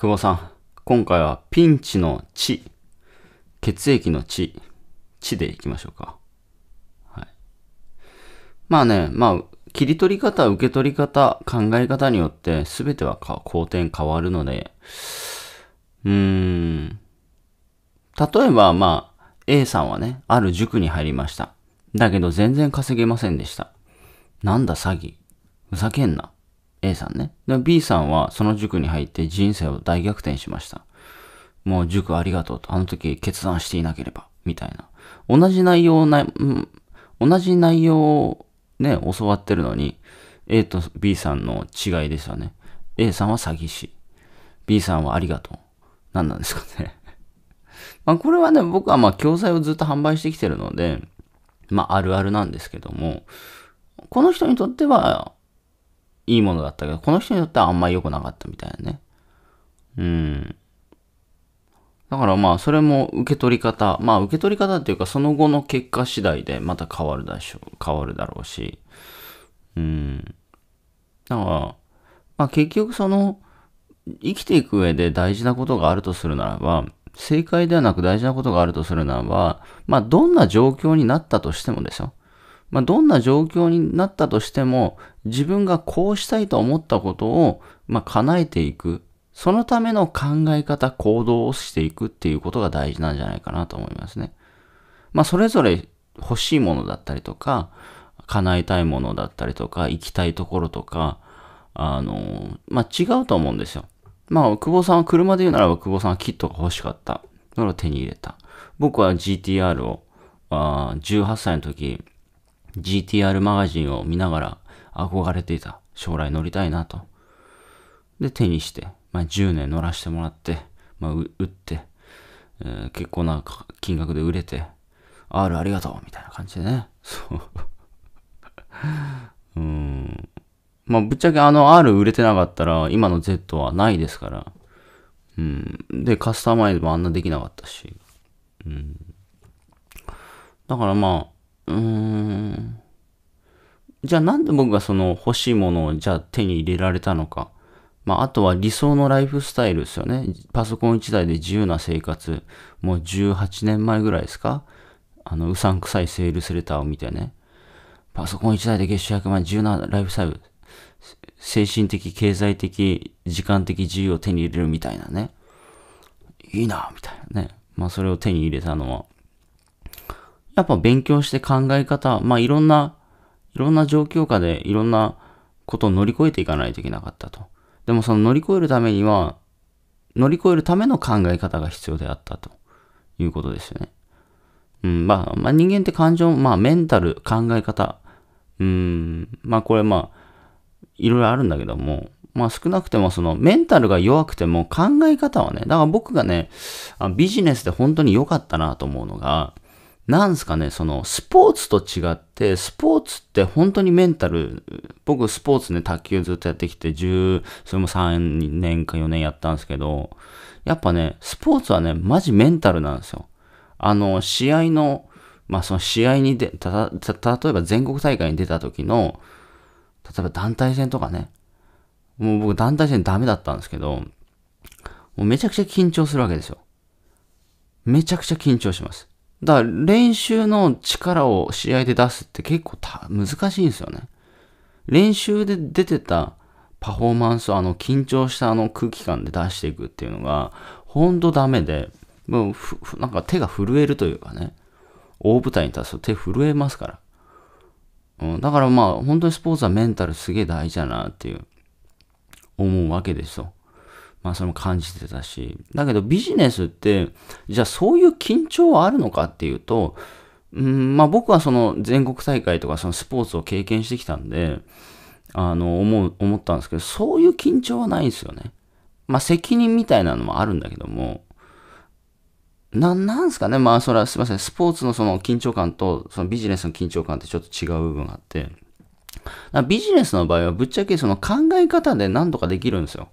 久保さん、今回はピンチの血、血液の血、血でいきましょうか。はい。まあね、まあ、切り取り方、受け取り方、考え方によって全ては好転変わるので、うーん。例えば、まあ、A さんはね、ある塾に入りました。だけど全然稼げませんでした。なんだ詐欺。ふざけんな。A さんね。で B さんはその塾に入って人生を大逆転しました。もう塾ありがとうと、あの時決断していなければ、みたいな。同じ内容な、うん、同じ内容をね、教わってるのに、A と B さんの違いですよね。A さんは詐欺師。B さんはありがとう。何なんですかね まあこれはね、僕はまあ教材をずっと販売してきてるので、まああるあるなんですけども、この人にとってはいいものだったけど、この人によってはあんまり良くなかったみたいなね。うん。だからまあ、それも受け取り方、まあ受け取り方っていうか、その後の結果次第でまた変わるでしょう、変わるだろうし。うん。だから、まあ結局その、生きていく上で大事なことがあるとするならば、正解ではなく大事なことがあるとするならば、まあどんな状況になったとしてもですよ。まあどんな状況になったとしても、自分がこうしたいと思ったことを、まあ、叶えていく。そのための考え方、行動をしていくっていうことが大事なんじゃないかなと思いますね。まあ、それぞれ欲しいものだったりとか、叶えたいものだったりとか、行きたいところとか、あの、まあ、違うと思うんですよ。まあ、久保さんは車で言うならば、久保さんはキットが欲しかった。それを手に入れた。僕は GTR を、あ18歳の時、GTR マガジンを見ながら、憧れていた。将来乗りたいなと。で、手にして、まあ、10年乗らせてもらって、まあ、売って、えー、結構な金額で売れて、R ありがとうみたいな感じでね。そう。うん。まあ、ぶっちゃけあの R 売れてなかったら、今の Z はないですから。うん。で、カスタマイズもあんなできなかったし。うん。だからまあ、うーん、じゃあなんで僕がその欲しいものをじゃあ手に入れられたのか。まあ、あとは理想のライフスタイルですよね。パソコン1台で自由な生活。もう18年前ぐらいですかあの、うさんくさいセールスレターを見てね。パソコン1台で月収100万、自由なライフスタイル。精神的、経済的、時間的自由を手に入れるみたいなね。いいな、みたいなね。まあ、それを手に入れたのは。やっぱ勉強して考え方、まあ、いろんないろんな状況下でいろんなことを乗り越えていかないといけなかったと。でもその乗り越えるためには、乗り越えるための考え方が必要であったということですよね。うん、まあ、まあ、人間って感情、まあメンタル、考え方、うん、まあこれまあ、いろいろあるんだけども、まあ少なくてもそのメンタルが弱くても考え方はね、だから僕がね、ビジネスで本当に良かったなと思うのが、なんすかね、その、スポーツと違って、スポーツって本当にメンタル、僕スポーツね、卓球ずっとやってきて、10、それも3年か4年やったんですけど、やっぱね、スポーツはね、マジメンタルなんですよ。あの、試合の、まあその試合にで、た、た、例えば全国大会に出た時の、例えば団体戦とかね、もう僕団体戦ダメだったんですけど、もうめちゃくちゃ緊張するわけですよ。めちゃくちゃ緊張します。だから練習の力を試合で出すって結構難しいんですよね。練習で出てたパフォーマンスをあの緊張したあの空気感で出していくっていうのがほんとダメで、もうなんか手が震えるというかね、大舞台に立つと手震えますから。うん、だからまあ本当にスポーツはメンタルすげえ大事だなっていう思うわけですよ。まあそれも感じてたし。だけどビジネスって、じゃあそういう緊張はあるのかっていうと、うんまあ僕はその全国大会とかそのスポーツを経験してきたんで、あの、思う、思ったんですけど、そういう緊張はないんですよね。まあ責任みたいなのもあるんだけども、な、なんすかねまあそれはすいません。スポーツのその緊張感とそのビジネスの緊張感ってちょっと違う部分があって、ビジネスの場合はぶっちゃけその考え方で何とかできるんですよ。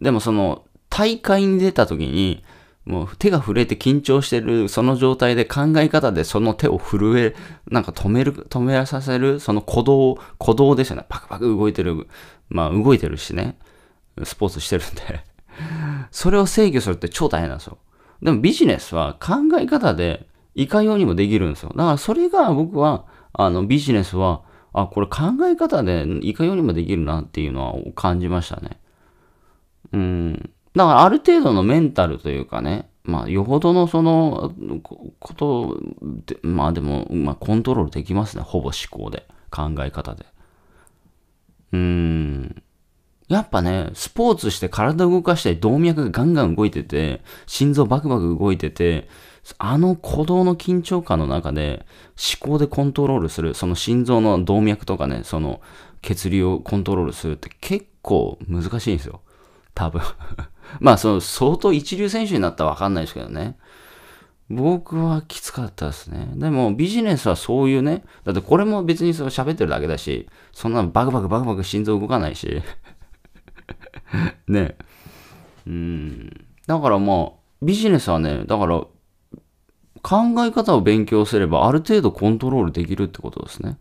でもその、大会に出た時に、もう手が震えて緊張してる、その状態で考え方でその手を震え、なんか止める、止めさせる、その鼓動、鼓動ですよね。パクパク動いてる。まあ動いてるしね。スポーツしてるんでそれを制御するって超大変なんですよ。でもビジネスは考え方でいかようにもできるんですよ。だからそれが僕は、あのビジネスは、あ、これ考え方でいかようにもできるなっていうのは感じましたね。うん。だからある程度のメンタルというかね、まあ、よほどのそのこと、まあでも、まあ、コントロールできますね。ほぼ思考で、考え方で。うーん。やっぱね、スポーツして体動かしたり、動脈がガンガン動いてて、心臓バクバク動いてて、あの鼓動の緊張感の中で、思考でコントロールする、その心臓の動脈とかね、その血流をコントロールするって結構難しいんですよ。多分 まあ、その、相当一流選手になったらわかんないですけどね。僕はきつかったですね。でも、ビジネスはそういうね、だってこれも別にその喋ってるだけだし、そんなバクバクバクバク心臓動かないし。ね。うん。だからまあ、ビジネスはね、だから、考え方を勉強すればある程度コントロールできるってことですね。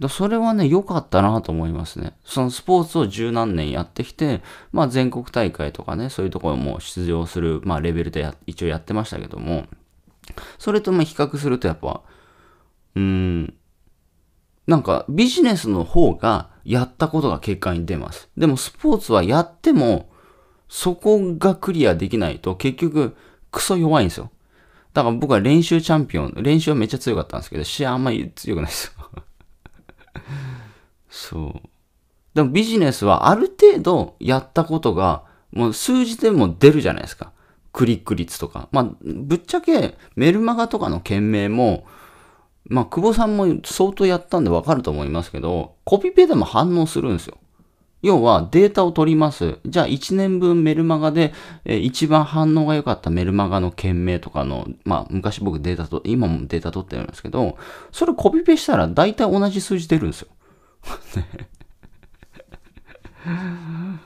だそれはね、良かったなと思いますね。そのスポーツを十何年やってきて、まあ全国大会とかね、そういうところも出場する、まあレベルで一応やってましたけども、それとま比較するとやっぱ、うーん、なんかビジネスの方がやったことが結果に出ます。でもスポーツはやっても、そこがクリアできないと結局クソ弱いんですよ。だから僕は練習チャンピオン、練習はめっちゃ強かったんですけど、試合あんまり強くないですよ。そう。でもビジネスはある程度やったことが、もう数字でも出るじゃないですか。クリック率とか。まあ、ぶっちゃけメルマガとかの件名も、まあ、久保さんも相当やったんでわかると思いますけど、コピペでも反応するんですよ。要はデータを取ります。じゃあ1年分メルマガで、え一番反応が良かったメルマガの件名とかの、まあ昔僕データと、今もデータ取ってるんですけど、それコピペしたら大体同じ数字出るんですよ。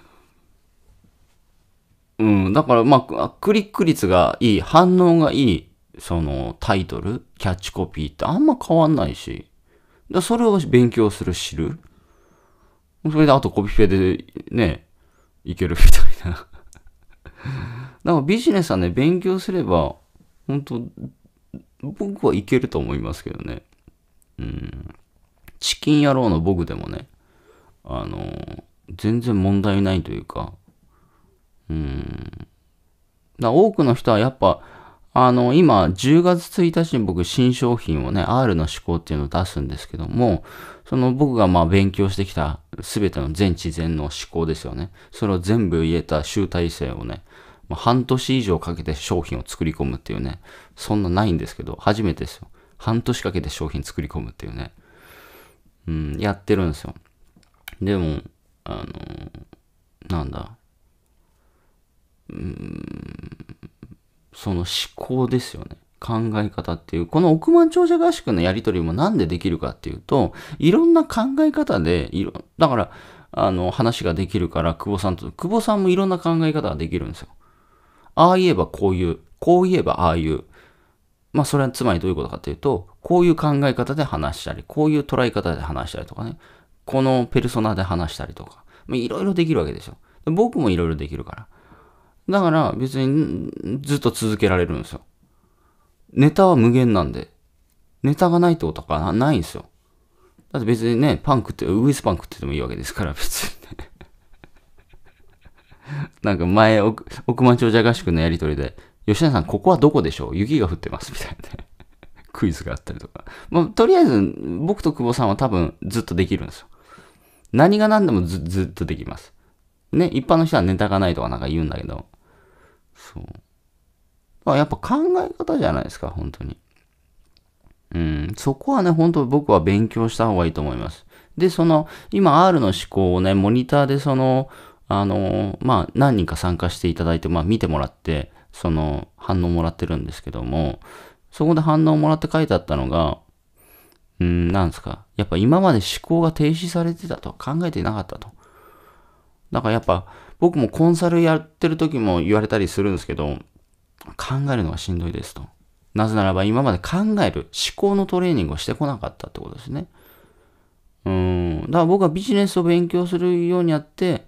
うん、だからまあ、クリック率がいい、反応がいい、そのタイトル、キャッチコピーってあんま変わんないし、だそれを勉強する、知る。それであとコピペでね、いけるみたいな。だ からビジネスはね、勉強すれば、本当僕はいけると思いますけどね。うん。チキン野郎の僕でもね、あの、全然問題ないというか、うん。だ多くの人はやっぱ、あの、今、10月1日に僕、新商品をね、R の思考っていうのを出すんですけども、その僕がまあ勉強してきた全ての全知全能思考ですよね。それを全部言えた集大成をね、まあ、半年以上かけて商品を作り込むっていうね、そんなないんですけど、初めてですよ。半年かけて商品作り込むっていうね。うん、やってるんですよ。でも、あの、なんだ。うん、その思考ですよね。考え方っていう、この億万長者合宿のやりとりもなんでできるかっていうと、いろんな考え方で、いろ、だから、あの、話ができるから、久保さんと、久保さんもいろんな考え方ができるんですよ。ああ言えばこういう、こう言えばああいう。まあ、それはつまりどういうことかっていうと、こういう考え方で話したり、こういう捉え方で話したりとかね、このペルソナで話したりとか、まあ、いろいろできるわけですよ。僕もいろいろできるから。だから別にずっと続けられるんですよ。ネタは無限なんで。ネタがないってことかないんですよ。だって別にね、パン食って、ウイスパン食っててもいいわけですから、別に、ね。なんか前、億万長者合宿のやりとりで、吉田さん、ここはどこでしょう雪が降ってます、みたいな、ね、クイズがあったりとか。まあ、とりあえず、僕と久保さんは多分ずっとできるんですよ。何が何でもずずっとできます。ね、一般の人はネタがないとかなんか言うんだけど、そう。やっぱ考え方じゃないですか、本当に。うん、そこはね、本当僕は勉強した方がいいと思います。で、その、今 R の思考をね、モニターでその、あの、まあ、何人か参加していただいて、まあ、見てもらって、その、反応もらってるんですけども、そこで反応もらって書いてあったのが、うん、なんですか。やっぱ今まで思考が停止されてたと。考えていなかったと。だからやっぱ、僕もコンサルやってる時も言われたりするんですけど、考えるのがしんどいですと。なぜならば今まで考える、思考のトレーニングをしてこなかったってことですね。うん。だから僕はビジネスを勉強するようにやって、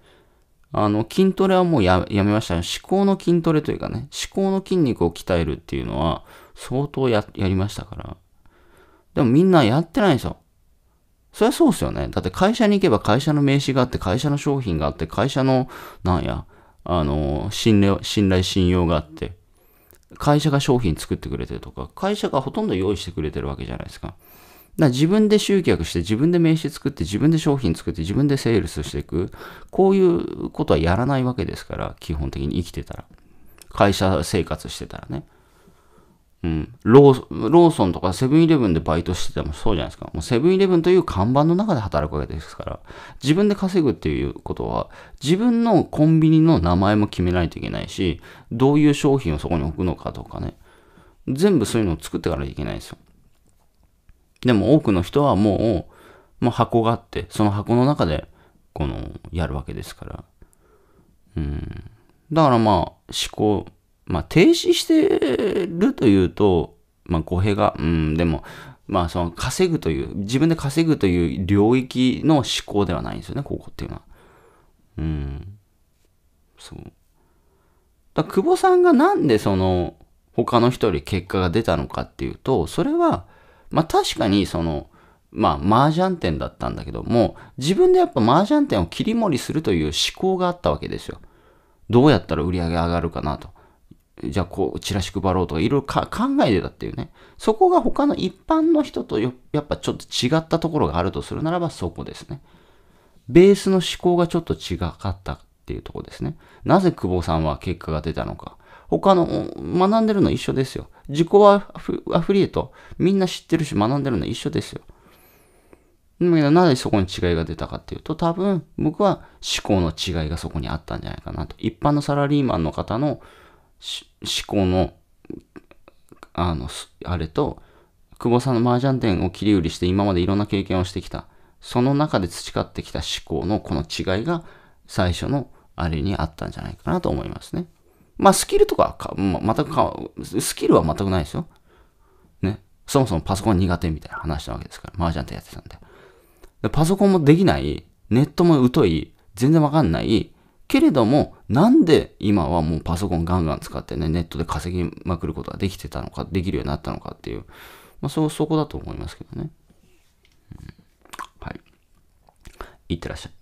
あの、筋トレはもうやめましたよ。思考の筋トレというかね、思考の筋肉を鍛えるっていうのは相当やりましたから。でもみんなやってないんですよ。そりゃそうですよね。だって会社に行けば会社の名刺があって、会社の商品があって、会社の、なんや、あの、信頼、信頼信用があって、会社が商品作ってくれてるとか、会社がほとんど用意してくれてるわけじゃないですか。な自分で集客して、自分で名刺作って、自分で商品作って、自分でセールスしていく。こういうことはやらないわけですから、基本的に生きてたら。会社生活してたらね。うん、ローローソンとかセブンイレブンでバイトしててもそうじゃないですか。もうセブンイレブンという看板の中で働くわけですから、自分で稼ぐっていうことは、自分のコンビニの名前も決めないといけないし、どういう商品をそこに置くのかとかね、全部そういうのを作っていかないといけないですよ。でも多くの人はもう、ま箱があって、その箱の中で、この、やるわけですから。うん。だからまあ、思考、まあ、停止してるというと、まあ、語弊が、うん、でも、まあ、その稼ぐという、自分で稼ぐという領域の思考ではないんですよね、ここっていうのは。うん。そう。だ久保さんがなんでその、他の人より結果が出たのかっていうと、それは、まあ確かにその、まあ、麻雀店だったんだけども、自分でやっぱ麻雀店を切り盛りするという思考があったわけですよ。どうやったら売り上げ上がるかなと。じゃあこう、チラシ配ろうとか、いろいろ考えてたっていうね。そこが他の一般の人とやっぱちょっと違ったところがあるとするならば、そこですね。ベースの思考がちょっと違かったっていうところですね。なぜ久保さんは結果が出たのか。他の、学んでるの一緒ですよ。自己アフアフリエと、みんな知ってるし学んでるの一緒ですよ。なぜそこに違いが出たかっていうと、多分僕は思考の違いがそこにあったんじゃないかなと。一般のサラリーマンの方の思考の、あの、あれと、久保さんの麻雀店を切り売りして今までいろんな経験をしてきた、その中で培ってきた思考のこの違いが最初のあれにあったんじゃないかなと思いますね。まあスキルとかか、ま、全くか、スキルは全くないですよ。ね。そもそもパソコン苦手みたいな話したわけですから、麻雀ってやってたんで。でパソコンもできない、ネットも疎い、全然わかんない、けれども、なんで今はもうパソコンガンガン使ってね、ネットで稼ぎまくることができてたのか、できるようになったのかっていう、まあ、そ、そこだと思いますけどね。うん、はい。いってらっしゃい。